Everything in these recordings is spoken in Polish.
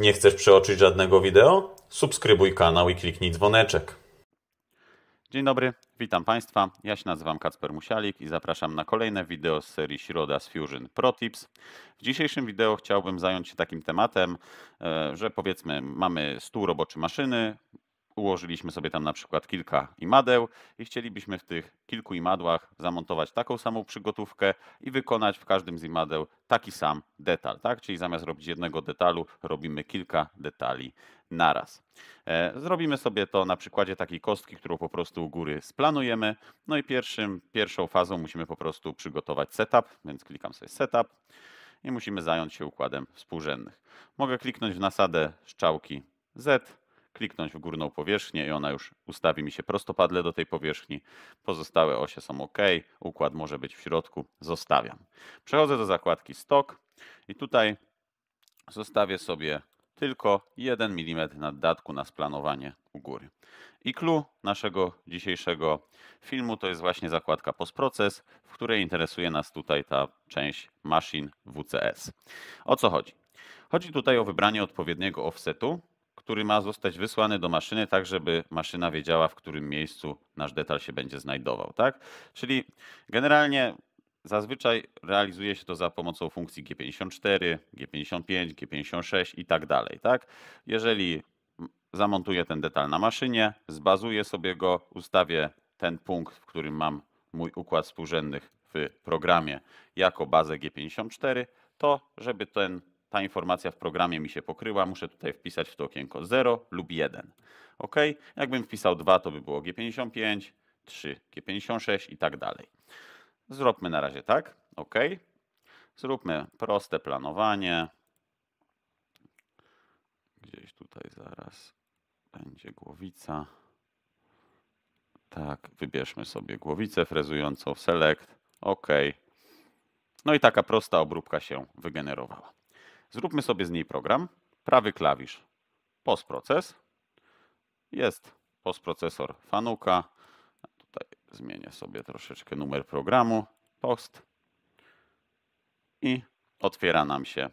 Nie chcesz przeoczyć żadnego wideo? Subskrybuj kanał i kliknij dzwoneczek. Dzień dobry, witam Państwa. Ja się nazywam Kacper Musialik i zapraszam na kolejne wideo z serii Środa z Fusion Pro Tips. W dzisiejszym wideo chciałbym zająć się takim tematem, e, że powiedzmy mamy stół roboczy maszyny, ułożyliśmy sobie tam na przykład kilka imadeł i chcielibyśmy w tych kilku imadłach zamontować taką samą przygotówkę i wykonać w każdym z imadeł taki sam detal, tak? Czyli zamiast robić jednego detalu, robimy kilka detali naraz. E, zrobimy sobie to na przykładzie takiej kostki, którą po prostu u góry splanujemy. No i pierwszym, pierwszą fazą musimy po prostu przygotować setup, więc klikam sobie setup i musimy zająć się układem współrzędnych. Mogę kliknąć w nasadę strzałki Z kliknąć w górną powierzchnię i ona już ustawi mi się prostopadle do tej powierzchni. Pozostałe osie są OK, układ może być w środku, zostawiam. Przechodzę do zakładki stok i tutaj zostawię sobie tylko 1 mm naddatku na splanowanie u góry. I clue naszego dzisiejszego filmu to jest właśnie zakładka Postproces, w której interesuje nas tutaj ta część maszyn WCS. O co chodzi? Chodzi tutaj o wybranie odpowiedniego offsetu który ma zostać wysłany do maszyny, tak żeby maszyna wiedziała, w którym miejscu nasz detal się będzie znajdował. Tak? Czyli generalnie zazwyczaj realizuje się to za pomocą funkcji G54, G55, G56 i tak dalej. Tak? Jeżeli zamontuję ten detal na maszynie, zbazuję sobie go, ustawię ten punkt, w którym mam mój układ współrzędnych w programie jako bazę G54, to żeby ten ta informacja w programie mi się pokryła, muszę tutaj wpisać w to okienko 0 lub 1. OK? Jakbym wpisał 2, to by było G55, 3, G56 i tak dalej. Zróbmy na razie tak. OK. Zróbmy proste planowanie. Gdzieś tutaj zaraz będzie głowica. Tak, wybierzmy sobie głowicę frezującą, select, OK. No i taka prosta obróbka się wygenerowała. Zróbmy sobie z niej program. Prawy klawisz postproces. Jest postprocesor Fanuka. Tutaj zmienię sobie troszeczkę numer programu. Post. I otwiera nam się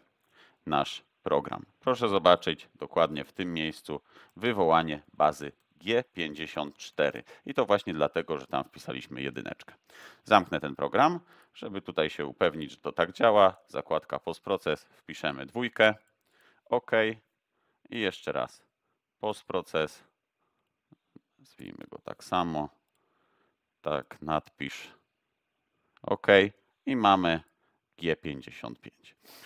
nasz program. Proszę zobaczyć dokładnie w tym miejscu wywołanie bazy G54. I to właśnie dlatego, że tam wpisaliśmy jedyneczkę. Zamknę ten program, żeby tutaj się upewnić, że to tak działa. Zakładka postproces, wpiszemy dwójkę, OK i jeszcze raz postproces, nazwijmy go tak samo, tak, nadpisz OK i mamy G55.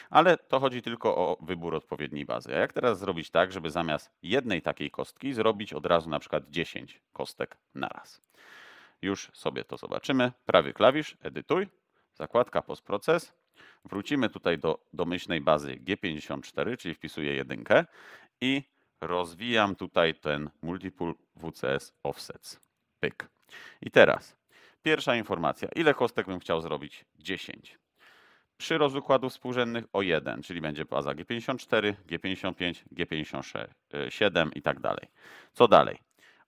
Ale to chodzi tylko o wybór odpowiedniej bazy. A jak teraz zrobić tak, żeby zamiast jednej takiej kostki zrobić od razu na przykład 10 kostek naraz? Już sobie to zobaczymy. Prawy klawisz, edytuj, zakładka postproces. Wrócimy tutaj do domyślnej bazy G54, czyli wpisuję jedynkę i rozwijam tutaj ten multiple WCS offsets. Pyk. I teraz pierwsza informacja. Ile kostek bym chciał zrobić? 10 przy rozukładów współrzędnych o 1, czyli będzie baza G54, G55, G57 i tak dalej. Co dalej?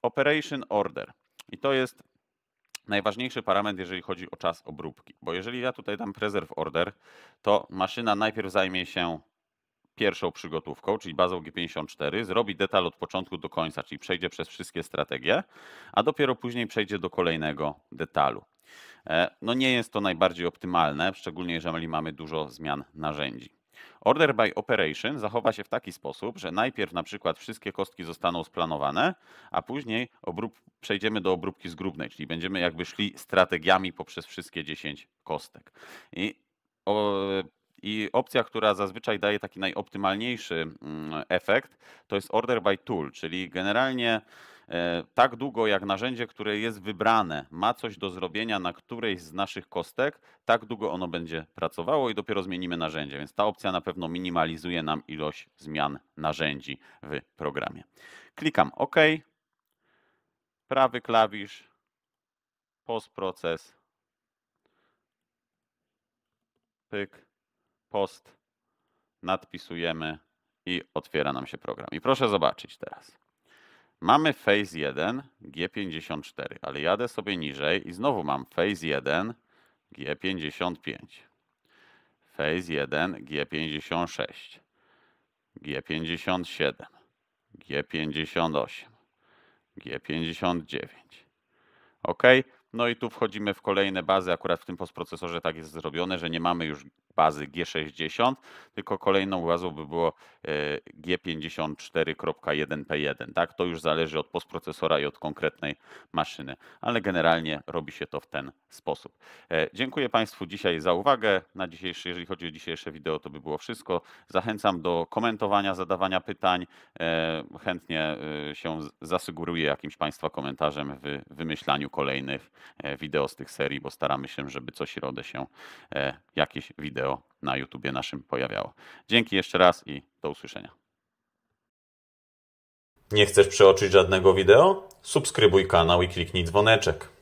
Operation order. I to jest najważniejszy parametr, jeżeli chodzi o czas obróbki. Bo jeżeli ja tutaj dam preserve order, to maszyna najpierw zajmie się pierwszą przygotówką, czyli bazą G54, zrobi detal od początku do końca, czyli przejdzie przez wszystkie strategie, a dopiero później przejdzie do kolejnego detalu. E, no nie jest to najbardziej optymalne, szczególnie jeżeli mamy dużo zmian narzędzi. Order by operation zachowa się w taki sposób, że najpierw na przykład wszystkie kostki zostaną splanowane, a później obrób, przejdziemy do obróbki zgrubnej, czyli będziemy jakby szli strategiami poprzez wszystkie 10 kostek. I, o, i opcja, która zazwyczaj daje taki najoptymalniejszy mm, efekt, to jest order by tool, czyli generalnie E, tak długo jak narzędzie, które jest wybrane, ma coś do zrobienia na którejś z naszych kostek, tak długo ono będzie pracowało i dopiero zmienimy narzędzie. Więc ta opcja na pewno minimalizuje nam ilość zmian narzędzi w programie. Klikam OK. Prawy klawisz, postproces, pyk, post, nadpisujemy i otwiera nam się program. I proszę zobaczyć teraz. Mamy phase 1 G54, ale jadę sobie niżej i znowu mam phase 1 G55, phase 1 G56, G57, G58, G59. OK, no i tu wchodzimy w kolejne bazy. Akurat w tym postprocesorze tak jest zrobione, że nie mamy już bazy G60, tylko kolejną bazą by było e, G54.1P1. Tak? To już zależy od postprocesora i od konkretnej maszyny, ale generalnie robi się to w ten sposób. E, dziękuję Państwu dzisiaj za uwagę. Na dzisiejszy, jeżeli chodzi o dzisiejsze wideo, to by było wszystko. Zachęcam do komentowania, zadawania pytań. E, chętnie się zasyguruję jakimś Państwa komentarzem w wymyślaniu kolejnych wideo z tych serii, bo staramy się, żeby co środę się jakieś wideo wideo na YouTubie naszym pojawiało. Dzięki jeszcze raz i do usłyszenia. Nie chcesz przeoczyć żadnego wideo? Subskrybuj kanał i kliknij dzwoneczek.